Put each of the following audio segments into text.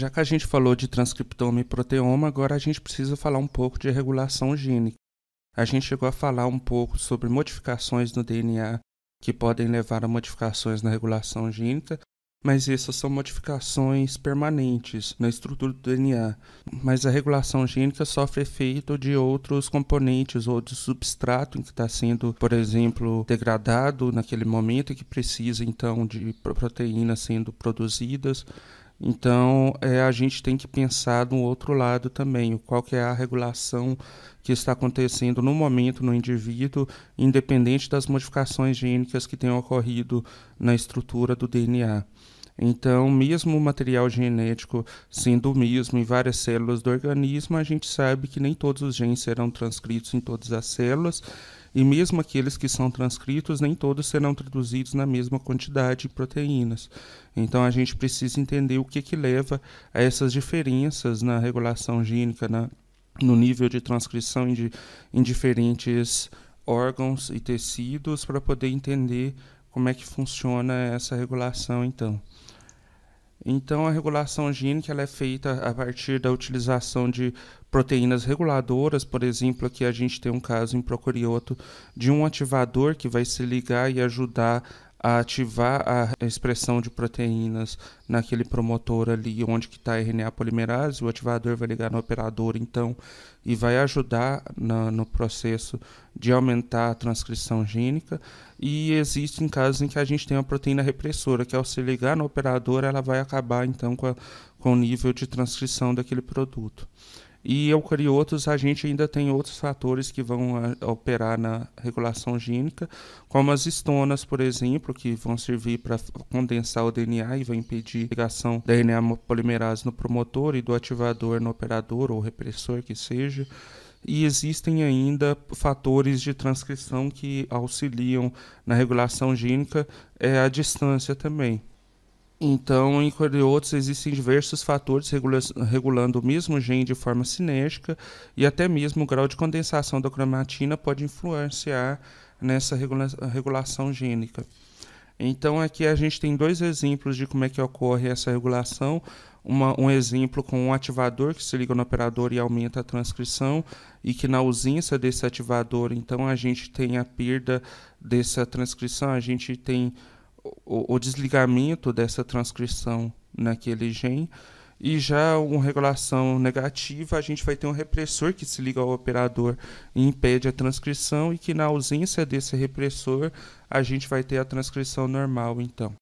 Já que a gente falou de transcriptoma e proteoma, agora a gente precisa falar um pouco de regulação gênica. A gente chegou a falar um pouco sobre modificações no DNA que podem levar a modificações na regulação gênica, mas essas são modificações permanentes na estrutura do DNA. Mas a regulação gênica sofre efeito de outros componentes ou de substrato que está sendo, por exemplo, degradado naquele momento e que precisa então de proteínas sendo produzidas. Então, é, a gente tem que pensar do outro lado também, qual que é a regulação que está acontecendo no momento no indivíduo, independente das modificações gênicas que tenham ocorrido na estrutura do DNA. Então, mesmo o material genético sendo o mesmo em várias células do organismo, a gente sabe que nem todos os genes serão transcritos em todas as células e mesmo aqueles que são transcritos, nem todos serão traduzidos na mesma quantidade de proteínas. Então a gente precisa entender o que, que leva a essas diferenças na regulação gênica, na, no nível de transcrição em, de, em diferentes órgãos e tecidos, para poder entender como é que funciona essa regulação, então. Então, a regulação gênica ela é feita a partir da utilização de proteínas reguladoras, por exemplo, aqui a gente tem um caso em procarioto de um ativador que vai se ligar e ajudar a ativar a expressão de proteínas naquele promotor ali onde está a RNA polimerase, o ativador vai ligar no operador então e vai ajudar na, no processo de aumentar a transcrição gênica. E existem casos em que a gente tem uma proteína repressora, que ao se ligar no operador, ela vai acabar então com, a, com o nível de transcrição daquele produto. E eucariotos, a gente ainda tem outros fatores que vão a, ah, operar na regulação gênica, como as estonas, por exemplo, que vão servir para condensar o DNA e vai impedir a ligação da RNA polimerase no promotor e do ativador no operador ou repressor que seja e existem ainda fatores de transcrição que auxiliam na regulação gênica é, a distância também. Então, entre outros, existem diversos fatores regula regulando o mesmo gene de forma cinética e até mesmo o grau de condensação da cromatina pode influenciar nessa regula regulação gênica. Então aqui a gente tem dois exemplos de como é que ocorre essa regulação. Uma, um exemplo com um ativador que se liga no operador e aumenta a transcrição, e que na ausência desse ativador, então a gente tem a perda dessa transcrição, a gente tem o, o desligamento dessa transcrição naquele gene. E já uma regulação negativa, a gente vai ter um repressor que se liga ao operador e impede a transcrição, e que na ausência desse repressor, a gente vai ter a transcrição normal então.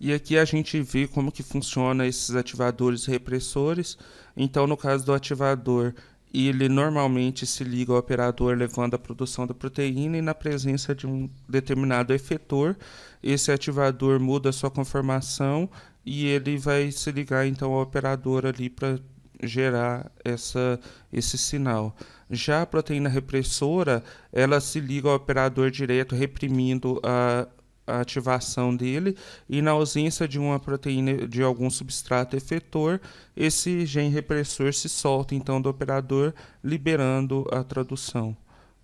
E aqui a gente vê como que funciona esses ativadores repressores. Então, no caso do ativador, ele normalmente se liga ao operador levando a produção da proteína e na presença de um determinado efetor, esse ativador muda sua conformação e ele vai se ligar então ao operador ali para gerar essa, esse sinal. Já a proteína repressora, ela se liga ao operador direto, reprimindo a, a ativação dele, e na ausência de uma proteína de algum substrato efetor, esse gene repressor se solta então do operador, liberando a tradução.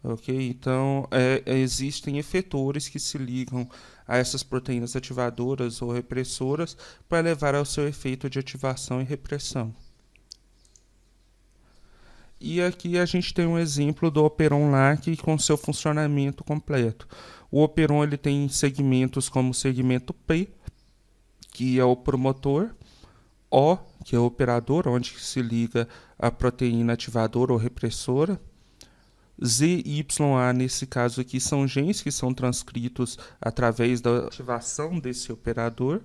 Ok, então é, existem efetores que se ligam a essas proteínas ativadoras ou repressoras para levar ao seu efeito de ativação e repressão. E aqui a gente tem um exemplo do Operon LAC com seu funcionamento completo. O Operon ele tem segmentos como o segmento P, que é o promotor, O, que é o operador, onde se liga a proteína ativadora ou repressora, ZYA, nesse caso aqui, são genes que são transcritos através da ativação desse operador,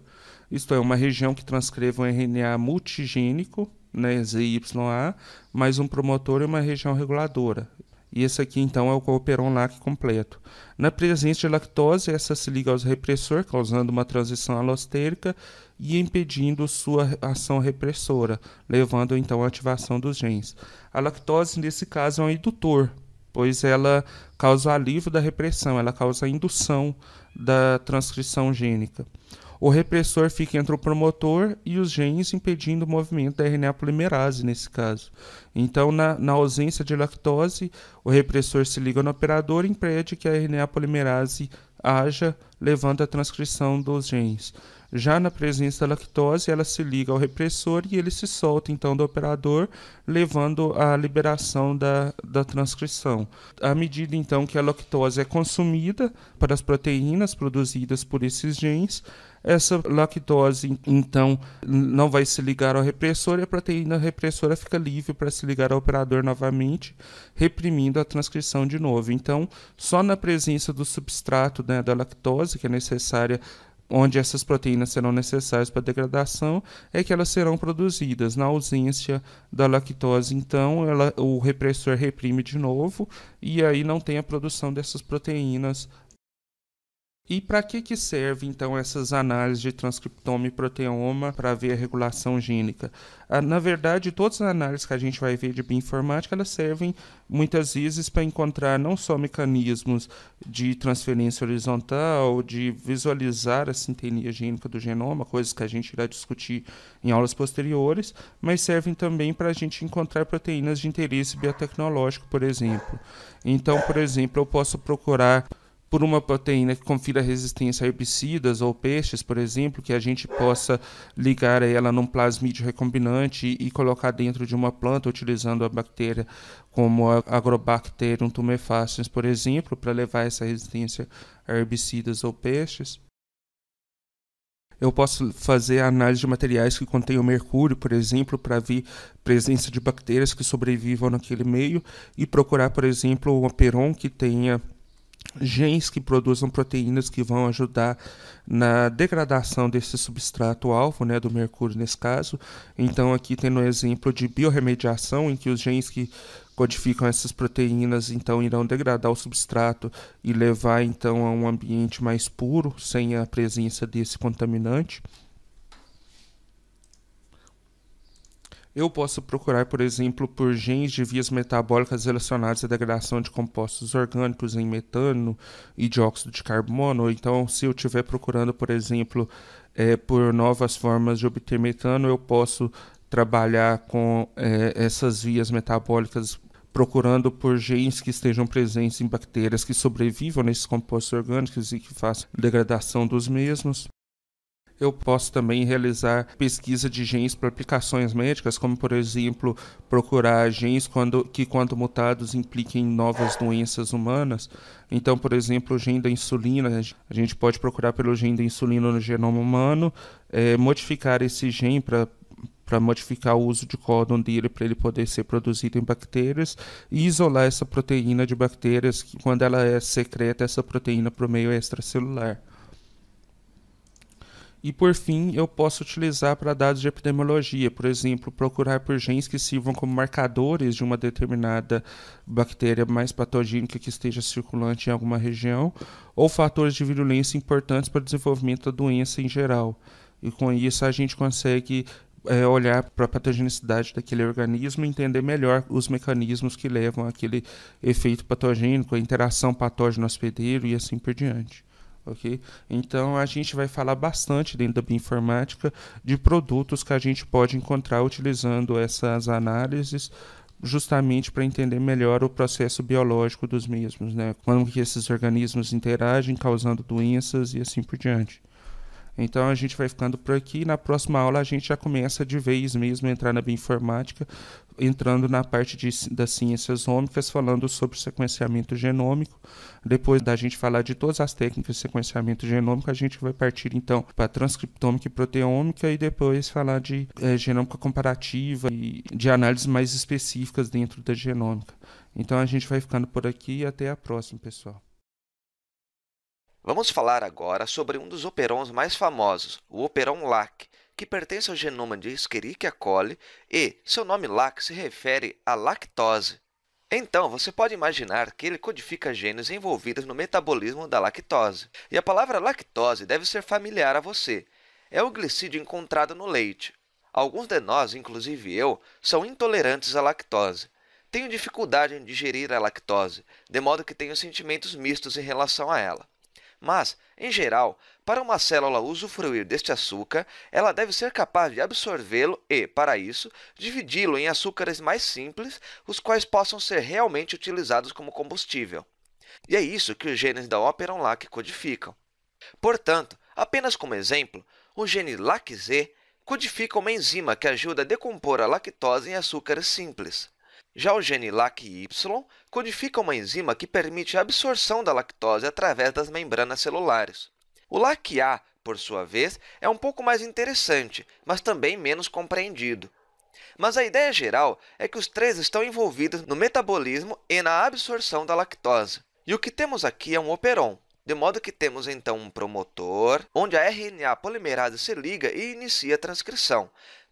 isto é, uma região que transcreve um RNA multigênico, né, ZYA, mais um promotor e uma região reguladora. E esse aqui, então, é o cooperon-lac completo. Na presença de lactose, essa se liga aos repressor, causando uma transição alostérica e impedindo sua ação repressora, levando, então, à ativação dos genes. A lactose, nesse caso, é um indutor, pois ela causa alívio da repressão, ela causa indução da transcrição gênica. O repressor fica entre o promotor e os genes, impedindo o movimento da RNA polimerase, nesse caso. Então, na, na ausência de lactose, o repressor se liga no operador e impede que a RNA polimerase haja, levando a transcrição dos genes. Já na presença da lactose, ela se liga ao repressor e ele se solta então do operador, levando à liberação da, da transcrição. À medida então que a lactose é consumida para as proteínas produzidas por esses genes, essa lactose então não vai se ligar ao repressor e a proteína repressora fica livre para se ligar ao operador novamente, reprimindo a transcrição de novo. Então, só na presença do substrato né, da lactose, que é necessária onde essas proteínas serão necessárias para degradação, é que elas serão produzidas. Na ausência da lactose, então, ela, o repressor reprime de novo e aí não tem a produção dessas proteínas e para que, que serve então essas análises de transcriptoma e proteoma para ver a regulação gênica? Ah, na verdade, todas as análises que a gente vai ver de bioinformática, elas servem muitas vezes para encontrar não só mecanismos de transferência horizontal, de visualizar a sintenia gênica do genoma, coisas que a gente irá discutir em aulas posteriores, mas servem também para a gente encontrar proteínas de interesse biotecnológico, por exemplo. Então, por exemplo, eu posso procurar por uma proteína que confira resistência a herbicidas ou peixes, por exemplo, que a gente possa ligar ela num plasmídio recombinante e, colocar dentro de uma planta, utilizando a bactéria como a Agrobacterium tumefaciens, por exemplo, para levar essa resistência a herbicidas ou peixes. Eu posso fazer a análise de materiais que contêm o mercúrio, por exemplo, para ver presença de bactérias que sobrevivam naquele meio e procurar, por exemplo, um peron que tenha genes que produzam proteínas que vão ajudar na degradação desse substrato alvo, né, do mercúrio nesse caso. Então aqui tem um exemplo de biorremediação em que os genes que codificam essas proteínas então irão degradar o substrato e levar então a um ambiente mais puro, sem a presença desse contaminante. Eu posso procurar, por exemplo, por genes de vias metabólicas relacionadas à degradação de compostos orgânicos em metano e dióxido de carbono. Então, se eu estiver procurando, por exemplo, é, por novas formas de obter metano, eu posso trabalhar com é, essas vias metabólicas procurando por genes que estejam presentes em bactérias que sobrevivam nesses compostos orgânicos e que façam degradação dos mesmos eu posso também realizar pesquisa de genes para aplicações médicas, como por exemplo procurar genes quando, que, quando mutados, impliquem novas doenças humanas. Então, por exemplo, o gene da insulina, a gente pode procurar pelo gene da insulina no genoma humano, é, modificar esse gene para para modificar o uso de códon dele para ele poder ser produzido em bactérias e isolar essa proteína de bactérias que, quando ela é secreta essa proteína para o meio extracelular. E por fim, eu posso utilizar para dados de epidemiologia, por exemplo, procurar por genes que sirvam como marcadores de uma determinada bactéria mais patogênica que esteja circulante em alguma região, ou fatores de virulência importantes para o desenvolvimento da doença em geral. E com isso a gente consegue é, olhar para a patogenicidade daquele organismo e entender melhor os mecanismos que levam àquele efeito patogênico, a interação patógeno-hospedeiro e assim por diante ok? Então a gente vai falar bastante dentro da bioinformática de produtos que a gente pode encontrar utilizando essas análises justamente para entender melhor o processo biológico dos mesmos, né? Como que esses organismos interagem, causando doenças e assim por diante. Então a gente vai ficando por aqui. Na próxima aula a gente já começa de vez mesmo entrar na bioinformática, entrando na parte de, das ciências ômicas, falando sobre sequenciamento genômico. Depois da gente falar de todas as técnicas de sequenciamento genômico, a gente vai partir então para transcriptômica e proteômica e depois falar de é, genômica comparativa e de análises mais específicas dentro da genômica. Então a gente vai ficando por aqui e até a próxima, pessoal. Vamos falar agora sobre um dos operons mais famosos, o operon LAC, que pertence ao genoma de Escherichia coli e seu nome LAC se refere à lactose. Então, você pode imaginar que ele codifica genes envolvidos no metabolismo da lactose. E a palavra lactose deve ser familiar a você. É o glicídio encontrado no leite. Alguns de nós, inclusive eu, são intolerantes à lactose. Tenho dificuldade em digerir a lactose, de modo que tenho sentimentos mistos em relação a ela. Mas, em geral, para uma célula usufruir deste açúcar, ela deve ser capaz de absorvê-lo e, para isso, dividi-lo em açúcares mais simples, os quais possam ser realmente utilizados como combustível. E é isso que os genes da operon LAC codificam. Portanto, apenas como exemplo, o gene LAC-Z codifica uma enzima que ajuda a decompor a lactose em açúcares simples. Já o gene LACY codifica uma enzima que permite a absorção da lactose através das membranas celulares. O LACA, por sua vez, é um pouco mais interessante, mas também menos compreendido. Mas a ideia geral é que os três estão envolvidos no metabolismo e na absorção da lactose. E o que temos aqui é um operon, de modo que temos então um promotor, onde a RNA polimerase se liga e inicia a transcrição,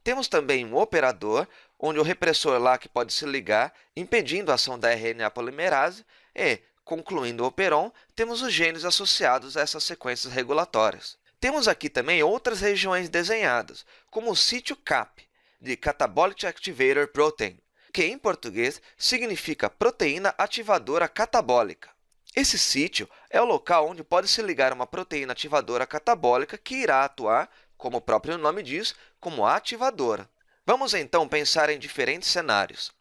temos também um operador, onde o repressor LAC pode se ligar, impedindo a ação da RNA polimerase, e, concluindo o operon, temos os genes associados a essas sequências regulatórias. Temos aqui também outras regiões desenhadas, como o sítio CAP, de Catabolic Activator Protein, que em português significa proteína ativadora catabólica. Esse sítio é o local onde pode se ligar uma proteína ativadora catabólica que irá atuar como o próprio nome diz, como ativadora. Vamos então pensar em diferentes cenários.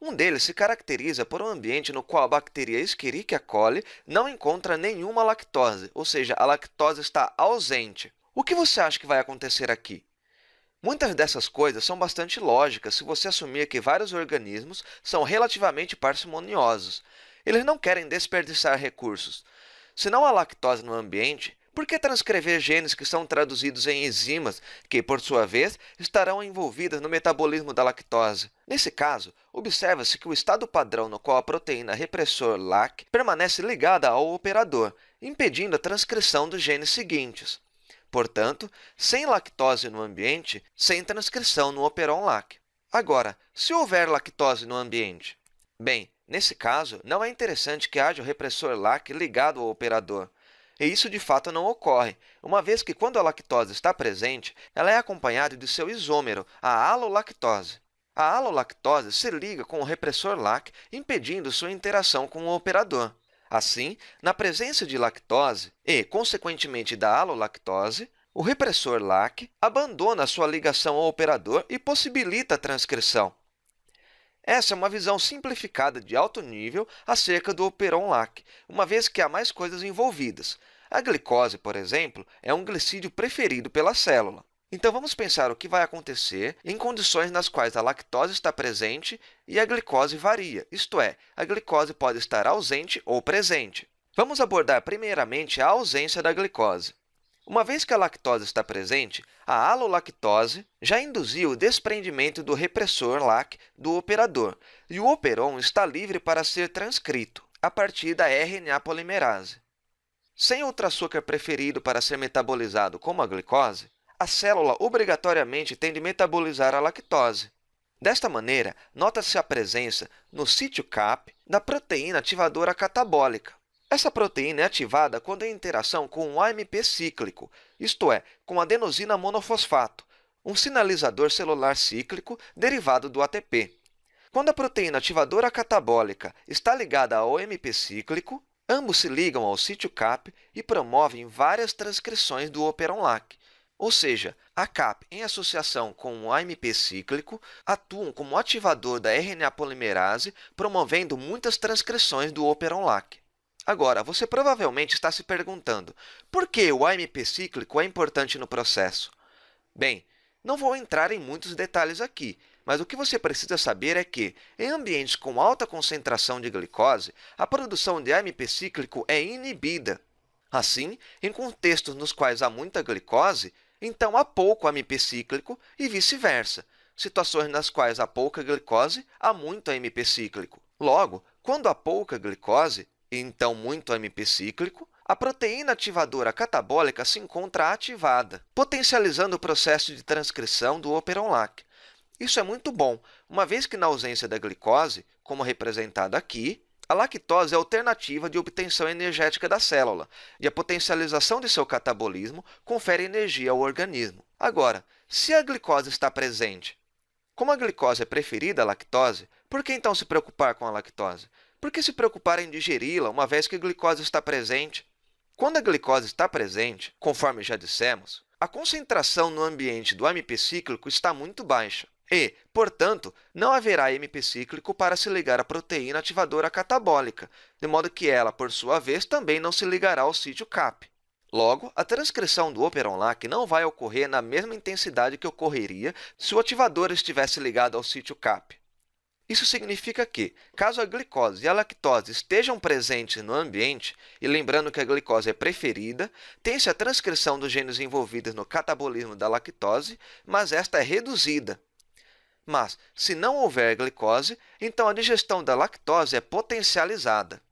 Um deles se caracteriza por um ambiente no qual a bactéria Escherichia coli não encontra nenhuma lactose, ou seja, a lactose está ausente. O que você acha que vai acontecer aqui? Muitas dessas coisas são bastante lógicas se você assumir que vários organismos são relativamente parcimoniosos. Eles não querem desperdiçar recursos. Se não há lactose no ambiente, por que transcrever genes que são traduzidos em enzimas, que, por sua vez, estarão envolvidas no metabolismo da lactose? Nesse caso, observa-se que o estado padrão no qual a proteína repressor LAC permanece ligada ao operador, impedindo a transcrição dos genes seguintes. Portanto, sem lactose no ambiente, sem transcrição no operon LAC. Agora, se houver lactose no ambiente? Bem, nesse caso, não é interessante que haja o repressor LAC ligado ao operador. E isso de fato não ocorre, uma vez que quando a lactose está presente, ela é acompanhada de seu isômero, a alolactose. A alolactose se liga com o repressor LAC, impedindo sua interação com o operador. Assim, na presença de lactose e, consequentemente, da alolactose, o repressor LAC abandona sua ligação ao operador e possibilita a transcrição. Essa é uma visão simplificada de alto nível acerca do operon-lac, uma vez que há mais coisas envolvidas. A glicose, por exemplo, é um glicídio preferido pela célula. Então, vamos pensar o que vai acontecer em condições nas quais a lactose está presente e a glicose varia, isto é, a glicose pode estar ausente ou presente. Vamos abordar primeiramente a ausência da glicose. Uma vez que a lactose está presente, a alolactose já induziu o desprendimento do repressor LAC do operador, e o operon está livre para ser transcrito a partir da RNA polimerase. Sem outro açúcar preferido para ser metabolizado como a glicose, a célula obrigatoriamente tem de metabolizar a lactose. Desta maneira, nota-se a presença no sítio CAP da proteína ativadora catabólica, essa proteína é ativada quando em interação com um AMP cíclico, isto é, com adenosina monofosfato, um sinalizador celular cíclico derivado do ATP. Quando a proteína ativadora catabólica está ligada ao AMP cíclico, ambos se ligam ao sítio CAP e promovem várias transcrições do operon-LAC. Ou seja, a CAP em associação com o AMP cíclico atuam como ativador da RNA polimerase, promovendo muitas transcrições do operon-LAC. Agora, você provavelmente está se perguntando por que o AMP cíclico é importante no processo. Bem, não vou entrar em muitos detalhes aqui, mas o que você precisa saber é que, em ambientes com alta concentração de glicose, a produção de AMP cíclico é inibida. Assim, em contextos nos quais há muita glicose, então há pouco AMP cíclico e vice-versa. Situações nas quais há pouca glicose, há muito AMP cíclico. Logo, quando há pouca glicose, e então muito AMP cíclico, a proteína ativadora catabólica se encontra ativada, potencializando o processo de transcrição do operon-lac. Isso é muito bom, uma vez que na ausência da glicose, como representada aqui, a lactose é a alternativa de obtenção energética da célula, e a potencialização de seu catabolismo confere energia ao organismo. Agora, se a glicose está presente, como a glicose é preferida à lactose, por que então se preocupar com a lactose? Por que se preocupar em digeri-la, uma vez que a glicose está presente? Quando a glicose está presente, conforme já dissemos, a concentração no ambiente do AMP cíclico está muito baixa e, portanto, não haverá AMP cíclico para se ligar à proteína ativadora catabólica, de modo que ela, por sua vez, também não se ligará ao sítio CAP. Logo, a transcrição do operon-lac não vai ocorrer na mesma intensidade que ocorreria se o ativador estivesse ligado ao sítio CAP. Isso significa que, caso a glicose e a lactose estejam presentes no ambiente, e lembrando que a glicose é preferida, tem-se a transcrição dos genes envolvidos no catabolismo da lactose, mas esta é reduzida. Mas, se não houver glicose, então a digestão da lactose é potencializada.